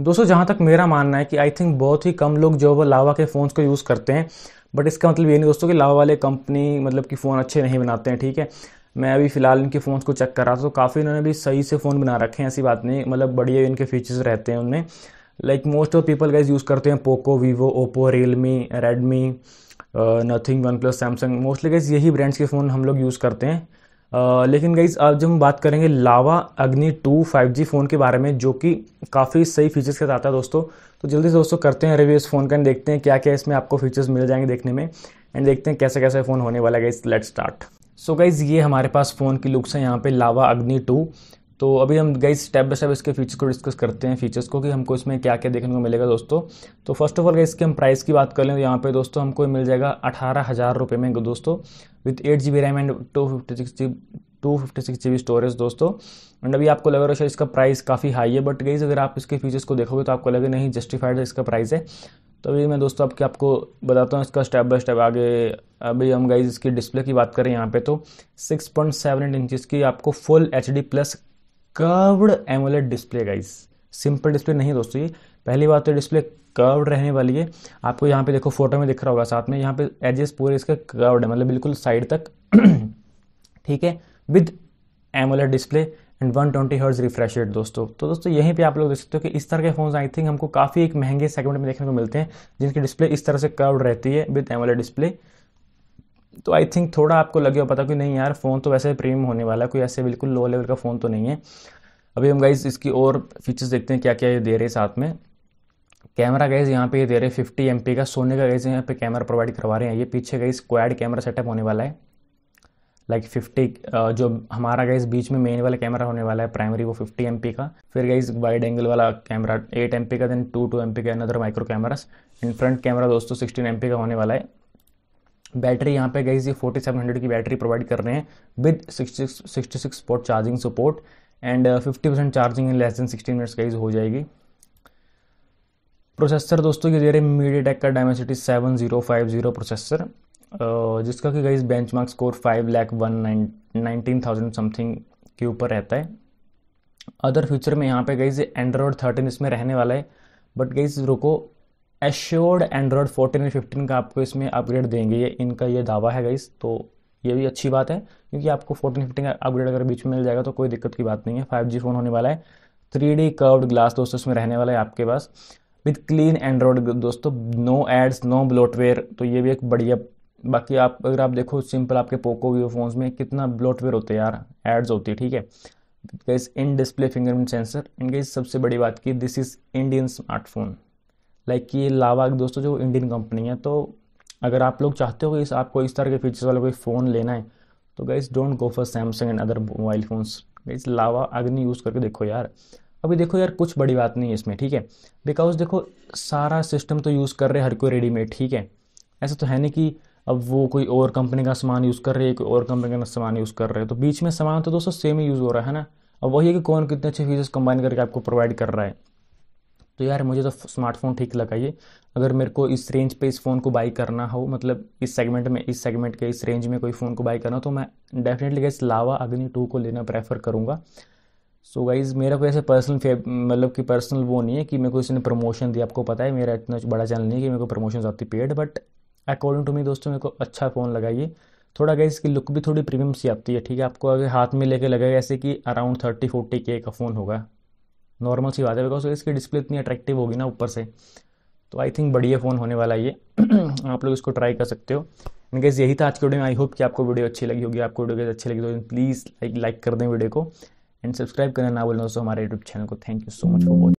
दोस्तों जहाँ तक मेरा मानना है कि आई थिंक बहुत ही कम लोग जो है वो लावा के फ़ोन्स को यूज़ करते हैं बट इसका मतलब ये नहीं दोस्तों कि लावा वाले कंपनी मतलब कि फ़ोन अच्छे नहीं बनाते हैं ठीक है मैं अभी फ़िलहाल इनके फ़ोन्स को चेक कर रहा था तो काफ़ी इन्होंने भी सही से फ़ोन बना रखे हैं ऐसी बात नहीं मतलब बढ़िया इनके फीचर्स रहते हैं उनमें like most of people guys use करते हैं Poco Vivo Oppo Realme Redmi Nothing OnePlus Samsung mostly guys यही ब्रांड्स के फ़ोन हम लोग यूज़ करते हैं लेकिन गाइज आज हम बात करेंगे लावा अग्नि टू फाइव जी फ़ोन के बारे में जो कि काफ़ी सही फीचर्स के साथ आता है दोस्तों तो जल्दी से दोस्तों करते हैं रिव्यू इस फ़ोन का देखते हैं क्या क्या इसमें आपको फीचर्स मिल जाएंगे देखने में एंड देखते हैं कैसे कैसे फ़ोन होने वाला है guys let start so guys ये हमारे पास फ़ोन की लुक्स है यहाँ पे लावा अग्नि टू तो अभी हम गई स्टेप बाय स्टेप इसके फीचर्स को डिस्कस करते हैं फीचर्स को कि हमको इसमें क्या क्या देखने को मिलेगा दोस्तों तो फर्स्ट ऑफ ऑल गई इसके हम प्राइस की बात कर लें तो यहाँ पे दोस्तों हमको मिल जाएगा अठारह हज़ार रुपये में दोस्तों with eight G B RAM and two fifty six G two fifty six G B storage दोस्तों एंड अभी आपको लग रहा है इसका प्राइस काफ़ी हाई है बट गई अगर आप इसके फीचर्स को देखोगे तो आपको लगे नहीं जस्टिफाइड इसका प्राइस है तो अभी मैं दोस्तों आपके आपको बताता हूँ इसका स्टेप बाय स्टेप आगे अभी हम गाइज इसकी डिस्प्ले की बात करें यहाँ पे तो 6.7 पॉइंट इंचज़ की आपको full H plus curved AMOLED display guys simple display नहीं दोस्तों ये पहली बात तो डिस्प्ले कर्व्ड रहने वाली है आपको यहाँ पे देखो फोटो में दिख रहा होगा साथ में यहाँ पे एजेस पूरे इसके कर्व्ड है मतलब बिल्कुल साइड तक ठीक है with AMOLED display and 120 twenty hertz refresh rate दोस्तों तो दोस्तों यहीं पे आप लोग देख सकते हो कि इस तरह के फोन आई थिंक हमको काफ़ी एक महंगे सेगमेंट में देखने को मिलते हैं जिनकी डिस्प्ले इस तरह से कर्व्ड रहती है विद एमोलेट डिस्प्ले तो आई थिंक थोड़ा आपको लगे हो पता कि नहीं यार फ़ोन तो वैसे प्रीमियम होने वाला कोई ऐसे बिल्कुल लो लेवल का फ़ोन तो नहीं है अभी हम गाइज इसकी और फीचर्स देखते हैं क्या क्या ये दे रहे हैं साथ में कैमरा गाइज यहाँ पे ये दे रहे हैं फिफ्टी एम का सोने का गाइज यहाँ पे कैमरा प्रोवाइड करवा रहे हैं ये पीछे गाइज क्वाड कैमरा सेटअप होने वाला है लाइक like फिफ्टी जो हमारा गाइज बीच में मेन वाला कैमरा होने वाला है प्राइमरी वो फिफ्टी एम का फिर गाइज वाइड एंगल वाला कैमरा एट एम का देन टू टू एम का another micro cameras and front camera दोस्तों सिक्सटीन एम का होने वाला है बैटरी यहाँ पे गई ये फोर्टी सेवन हंड्रेड की बैटरी प्रोवाइड कर रहे हैं with sixty six port charging support and fifty percent charging in less than sixty minutes guys हो जाएगी प्रोसेसर दोस्तों ये दे रहे मीडिया टेक का Dimensity seven zero five zero processor जिसका कि guys benchmark score five lakh one nineteen thousand something के ऊपर रहता है अदर फ्यूचर में यहाँ पे गई एंड्रॉयड थर्टीन इसमें रहने वाला है बट गई रुको एश्योर्ड एंड्रॉयड 14 एंड 15 का आपको इसमें अपग्रेड देंगे ये इनका ये दावा है गाइस तो ये भी अच्छी बात है क्योंकि आपको 14 15 का अपग्रेड अगर बीच में मिल जाएगा तो कोई दिक्कत की बात नहीं है 5G फ़ोन होने वाला है थ्री डी कर्व्ड ग्लास दोस्तों इसमें रहने वाला है आपके पास विथ क्लीन एंड्रॉयड दोस्तों नो एड्स नो ब्लोटवेयर तो ये भी एक बढ़िया बाकी आप अगर आप देखो सिंपल आपके पोको वीवो फोन्स में कितना ब्लोटवेयर होते हैं यार एड्स होती है ठीक है इस इन डिस्प्ले फिंगरप्रिंट सेंसर इनके सबसे बड़ी बात की this is Indian smartphone like कि लावा दोस्तों जो इंडियन कंपनी है तो अगर आप लोग चाहते हो इस आपको इस तरह के फीचर्स वाला कोई फ़ोन लेना है तो guys don't go for Samsung and other mobile phones guys Lava Agni use करके देखो यार अभी देखो यार कुछ बड़ी बात नहीं है इसमें ठीक है बिकॉज देखो सारा सिस्टम तो यूज़ कर रहे हर कोई रेडीमेड ठीक है ऐसा तो है नहीं कि अब वो कोई और कंपनी का सामान यूज़ कर रहे हैं कोई और कंपनी का सामान यूज़ कर रहे हैं तो बीच में सामान तो दोस्तों सेम ही यूज़ हो रहा है ना अब वही है कि कौन कितने अच्छे फीचर्स कंबाइन करके आपको प्रोवाइड कर रहा है तो यार मुझे तो स्मार्टफोन ठीक लगा ये अगर मेरे को इस रेंज पे इस फ़ोन को बाई करना हो मतलब इस सेगमेंट में इस सेगमेंट के इस रेंज में कोई फ़ोन को बाई करना हो तो मैं डेफिनेटली गैस लावा अग्नि टू को लेना प्रेफर करूँगा सो so गाइज मेरा कोई ऐसे पर्सनल मतलब कि पर्सनल वो नहीं है कि मेरे को इसने प्रमोशन दिया आपको पता है मेरा इतना बड़ा चैनल नहीं है कि मेरे को प्रमोशन आती paid but according to me दोस्तों मेरे को अच्छा फ़ोन लगाइए थोड़ा गाइज इसकी लुक भी थोड़ी प्रीमियम सी आती है ठीक है आपको अगर हाथ में लेके लगेगा ऐसे कि अराउंड थर्टी फोर्टी के का फ़ोन होगा नॉर्मल सी बात है बिकॉज इसकी डिस्प्ले इतनी अट्रैक्टिव होगी ना ऊपर से तो आई थिंक बढ़िया फ़ोन होने वाला है ये आप लोग इसको ट्राई कर सकते हो इनकेस यही था आज की वीडियो में आई होप कि आपको वीडियो अच्छी लगी होगी आपको वीडियो अच्छी लगी तो प्लीज़ लाइक लाइक कर दें वीडियो को एंड सब्सक्राइब करना ना बोलना दोस्तों हमारे यूट्यूब चैनल को thank you so much for watching